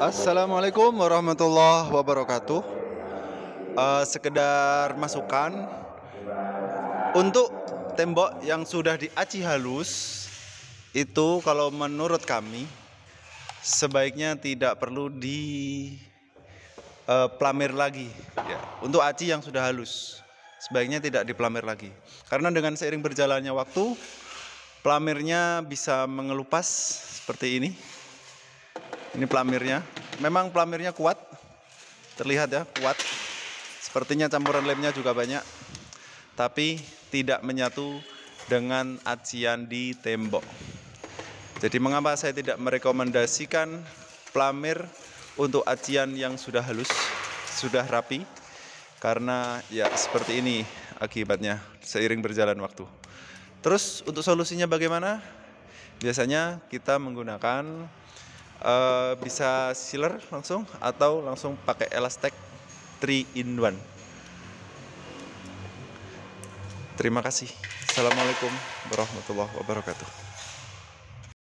Assalamualaikum warahmatullahi wabarakatuh. Uh, sekedar masukan untuk tembok yang sudah diaci halus itu kalau menurut kami sebaiknya tidak perlu di uh, eh, plamir lagi ya. Untuk aci yang sudah halus sebaiknya tidak diplamir lagi. Karena dengan seiring berjalannya waktu plamirnya bisa mengelupas seperti ini. Ini plamirnya. Memang plamirnya kuat. Terlihat ya, kuat. Sepertinya campuran lemnya juga banyak. Tapi tidak menyatu dengan acian di tembok. Jadi mengapa saya tidak merekomendasikan plamir untuk acian yang sudah halus, sudah rapi? Karena ya seperti ini akibatnya seiring berjalan waktu. Terus untuk solusinya bagaimana? Biasanya kita menggunakan Eh, bisa sealer langsung atau langsung pakai elastek 3 in 1 terima kasih assalamualaikum warahmatullahi wabarakatuh